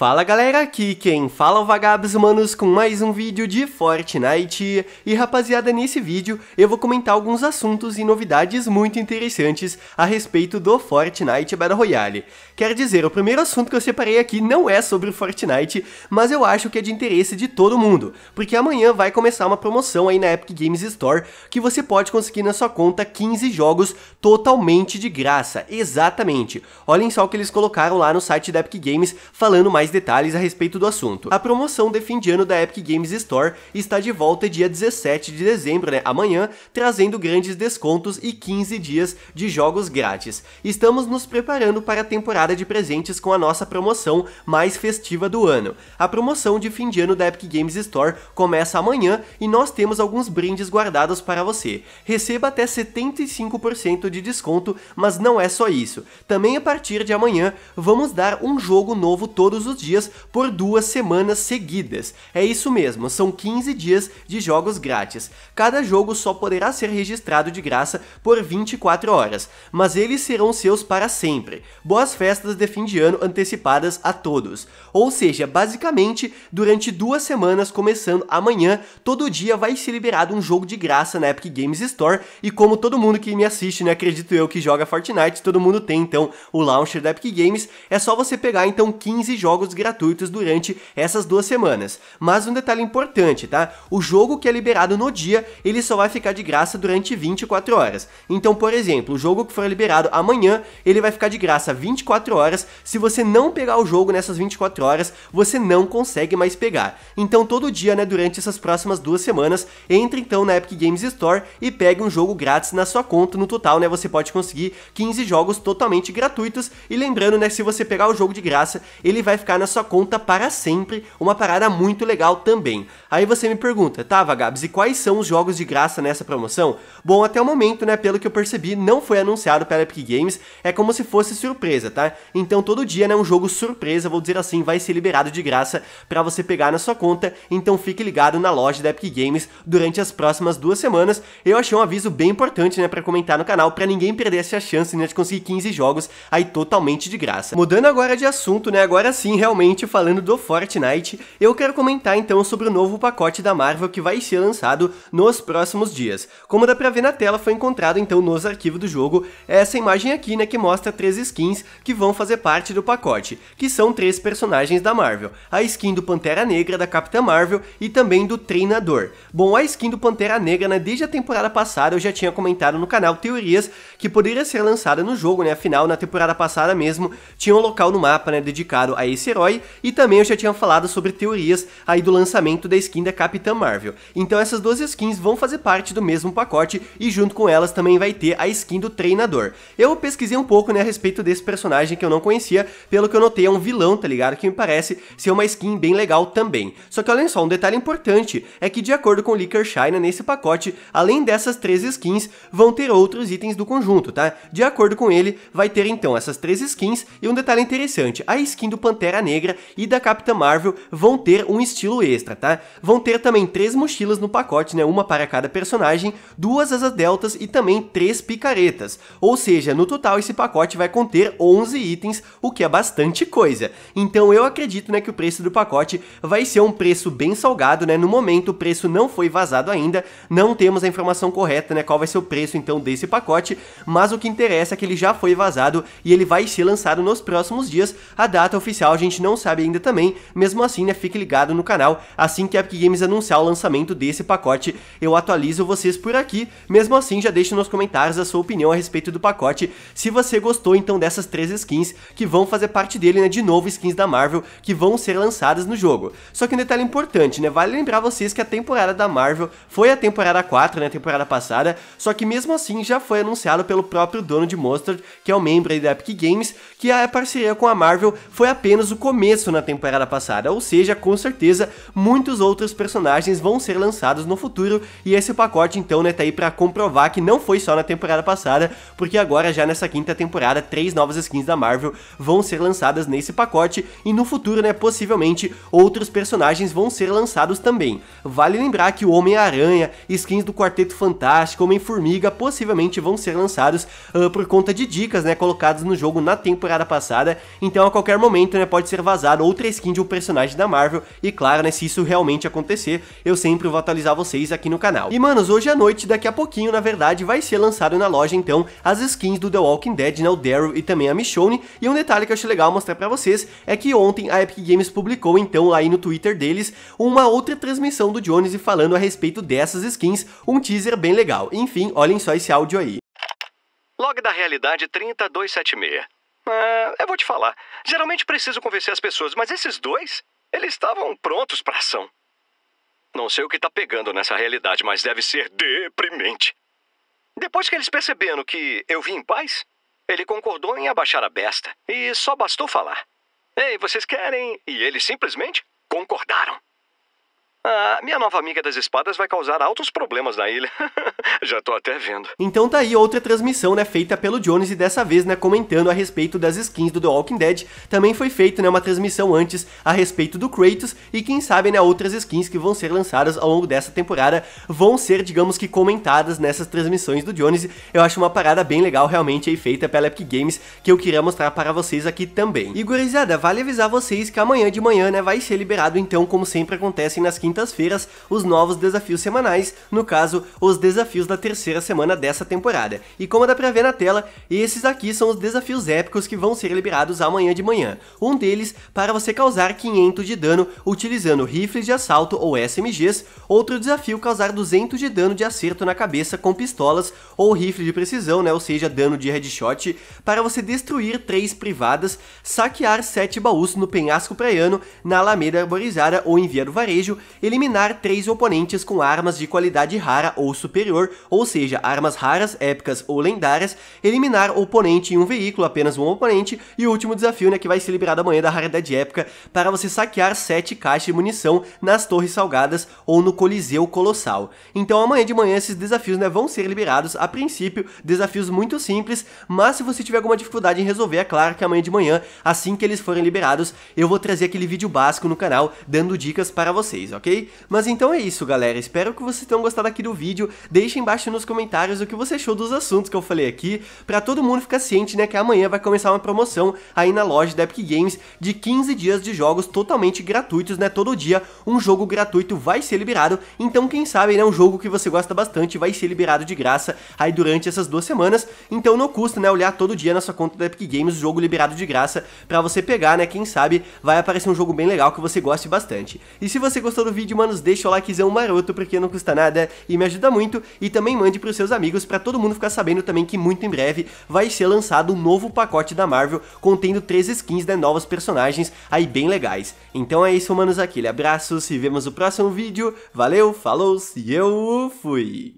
Fala galera, aqui quem fala é o Vagabos Humanos com mais um vídeo de Fortnite. E rapaziada, nesse vídeo eu vou comentar alguns assuntos e novidades muito interessantes a respeito do Fortnite Battle Royale. Quer dizer, o primeiro assunto que eu separei aqui não é sobre o Fortnite, mas eu acho que é de interesse de todo mundo, porque amanhã vai começar uma promoção aí na Epic Games Store que você pode conseguir na sua conta 15 jogos totalmente de graça, exatamente. Olhem só o que eles colocaram lá no site da Epic Games falando mais mais detalhes a respeito do assunto. A promoção de fim de ano da Epic Games Store está de volta dia 17 de dezembro, né, amanhã, trazendo grandes descontos e 15 dias de jogos grátis. Estamos nos preparando para a temporada de presentes com a nossa promoção mais festiva do ano. A promoção de fim de ano da Epic Games Store começa amanhã e nós temos alguns brindes guardados para você. Receba até 75% de desconto, mas não é só isso. Também a partir de amanhã, vamos dar um jogo novo todos os dias por duas semanas seguidas. É isso mesmo, são 15 dias de jogos grátis. Cada jogo só poderá ser registrado de graça por 24 horas, mas eles serão seus para sempre. Boas festas de fim de ano antecipadas a todos. Ou seja, basicamente, durante duas semanas, começando amanhã, todo dia vai ser liberado um jogo de graça na Epic Games Store. E como todo mundo que me assiste, né, acredito eu que joga Fortnite, todo mundo tem então o launcher da Epic Games. É só você pegar então 15 jogos jogos gratuitos durante essas duas semanas. Mas um detalhe importante, tá? O jogo que é liberado no dia, ele só vai ficar de graça durante 24 horas. Então, por exemplo, o jogo que for liberado amanhã, ele vai ficar de graça 24 horas. Se você não pegar o jogo nessas 24 horas, você não consegue mais pegar. Então, todo dia, né, durante essas próximas duas semanas, entre então na Epic Games Store e pegue um jogo grátis na sua conta. No total, né, você pode conseguir 15 jogos totalmente gratuitos. E lembrando, né, se você pegar o jogo de graça, ele vai ficar ficar na sua conta para sempre, uma parada muito legal também. Aí você me pergunta, tá Vagabs, e quais são os jogos de graça nessa promoção? Bom, até o momento, né, pelo que eu percebi, não foi anunciado pela Epic Games, é como se fosse surpresa, tá? Então todo dia, né, um jogo surpresa, vou dizer assim, vai ser liberado de graça para você pegar na sua conta, então fique ligado na loja da Epic Games durante as próximas duas semanas. Eu achei um aviso bem importante, né, para comentar no canal, para ninguém perder essa chance, né, de conseguir 15 jogos aí totalmente de graça. Mudando agora de assunto, né, agora sim, realmente falando do Fortnite, eu quero comentar então sobre o novo pacote da Marvel que vai ser lançado nos próximos dias. Como dá pra ver na tela, foi encontrado então nos arquivos do jogo essa imagem aqui, né, que mostra três skins que vão fazer parte do pacote, que são três personagens da Marvel. A skin do Pantera Negra, da Capitã Marvel e também do Treinador. Bom, a skin do Pantera Negra, né, desde a temporada passada eu já tinha comentado no canal teorias que poderia ser lançada no jogo, né, afinal na temporada passada mesmo tinha um local no mapa, né, dedicado a esse herói, e também eu já tinha falado sobre teorias aí do lançamento da skin da Capitã Marvel. Então essas duas skins vão fazer parte do mesmo pacote, e junto com elas também vai ter a skin do treinador. Eu pesquisei um pouco né, a respeito desse personagem que eu não conhecia, pelo que eu notei é um vilão, tá ligado? Que me parece ser uma skin bem legal também. Só que olhem só, um detalhe importante é que de acordo com Licker China, nesse pacote, além dessas três skins, vão ter outros itens do conjunto, tá? De acordo com ele, vai ter então essas três skins, e um detalhe interessante, a skin do Pantera Pantera Negra e da Capitã Marvel vão ter um estilo extra, tá? Vão ter também três mochilas no pacote, né? Uma para cada personagem, duas asas deltas e também três picaretas. Ou seja, no total esse pacote vai conter 11 itens, o que é bastante coisa. Então eu acredito, né, que o preço do pacote vai ser um preço bem salgado, né? No momento o preço não foi vazado ainda, não temos a informação correta, né, qual vai ser o preço então desse pacote, mas o que interessa é que ele já foi vazado e ele vai ser lançado nos próximos dias. A data oficial a gente gente não sabe ainda também, mesmo assim, né, fique ligado no canal, assim que a Epic Games anunciar o lançamento desse pacote, eu atualizo vocês por aqui, mesmo assim, já deixe nos comentários a sua opinião a respeito do pacote, se você gostou então dessas três skins que vão fazer parte dele, né, de novo skins da Marvel que vão ser lançadas no jogo. Só que um detalhe importante, né, vale lembrar vocês que a temporada da Marvel foi a temporada 4, né, a temporada passada, só que mesmo assim já foi anunciado pelo próprio dono de Monster que é o um membro da Epic Games, que a parceria com a Marvel foi apenas o começo na temporada passada, ou seja, com certeza muitos outros personagens vão ser lançados no futuro e esse pacote então né, tá aí para comprovar que não foi só na temporada passada, porque agora já nessa quinta temporada três novas skins da Marvel vão ser lançadas nesse pacote e no futuro, né, possivelmente outros personagens vão ser lançados também. Vale lembrar que o Homem-Aranha, skins do Quarteto Fantástico, Homem-Formiga possivelmente vão ser lançados uh, por conta de dicas, né, colocadas no jogo na temporada passada. Então a qualquer momento, né, pode ser vazada outra skin de um personagem da Marvel, e claro, né, se isso realmente acontecer, eu sempre vou atualizar vocês aqui no canal. E manos, hoje à noite, daqui a pouquinho, na verdade, vai ser lançado na loja, então, as skins do The Walking Dead, né, o Daryl e também a Michonne, e um detalhe que eu achei legal mostrar pra vocês é que ontem a Epic Games publicou, então, aí no Twitter deles, uma outra transmissão do Jones e falando a respeito dessas skins, um teaser bem legal. Enfim, olhem só esse áudio aí. Log da realidade 30276. Ah, eu vou te falar. Geralmente preciso convencer as pessoas, mas esses dois, eles estavam prontos para ação. Não sei o que está pegando nessa realidade, mas deve ser deprimente. Depois que eles perceberam que eu vim em paz, ele concordou em abaixar a besta e só bastou falar. Ei, vocês querem? E eles simplesmente concordaram. Ah, minha nova amiga das espadas vai causar altos problemas na ilha. Já tô até vendo. Então tá aí outra transmissão, né, feita pelo Jones e dessa vez, né, comentando a respeito das skins do The Walking Dead. Também foi feita, né, uma transmissão antes a respeito do Kratos e quem sabe, né, outras skins que vão ser lançadas ao longo dessa temporada vão ser, digamos que, comentadas nessas transmissões do Jones. Eu acho uma parada bem legal realmente aí feita pela Epic Games que eu queria mostrar para vocês aqui também. E gurizada, vale avisar vocês que amanhã de manhã, né, vai ser liberado então, como sempre acontece nas skins quintas-feiras os novos desafios semanais, no caso, os desafios da terceira semana dessa temporada. E como dá pra ver na tela, esses aqui são os desafios épicos que vão ser liberados amanhã de manhã. Um deles para você causar 500 de dano utilizando rifles de assalto ou SMGs, outro desafio causar 200 de dano de acerto na cabeça com pistolas ou rifle de precisão, né, ou seja, dano de headshot, para você destruir três privadas, saquear sete baús no penhasco praiano, na Alameda Arborizada ou em Via do Varejo eliminar três oponentes com armas de qualidade rara ou superior, ou seja, armas raras, épicas ou lendárias, eliminar oponente em um veículo, apenas um oponente, e o último desafio né, que vai ser liberado amanhã da raridade épica para você saquear 7 caixas de munição nas Torres Salgadas ou no Coliseu Colossal. Então amanhã de manhã esses desafios né, vão ser liberados, a princípio, desafios muito simples, mas se você tiver alguma dificuldade em resolver, é claro que amanhã de manhã, assim que eles forem liberados, eu vou trazer aquele vídeo básico no canal dando dicas para vocês, ok? Mas então é isso, galera. Espero que vocês tenham gostado aqui do vídeo. Deixe embaixo nos comentários o que você achou dos assuntos que eu falei aqui, pra todo mundo ficar ciente, né, que amanhã vai começar uma promoção aí na loja da Epic Games de 15 dias de jogos totalmente gratuitos, né? Todo dia um jogo gratuito vai ser liberado, então quem sabe, né, um jogo que você gosta bastante vai ser liberado de graça aí durante essas duas semanas, então não custa, né, olhar todo dia na sua conta da Epic Games o jogo liberado de graça pra você pegar, né, quem sabe vai aparecer um jogo bem legal que você goste bastante. E se você gostou do vídeo, vídeo, deixa o likezão maroto, porque não custa nada e me ajuda muito. E também mande pros seus amigos, para todo mundo ficar sabendo também que muito em breve vai ser lançado um novo pacote da Marvel, contendo três skins de novos personagens aí bem legais. Então é isso, manos, aquele abraço, se vemos no próximo vídeo, valeu, falou, e eu fui!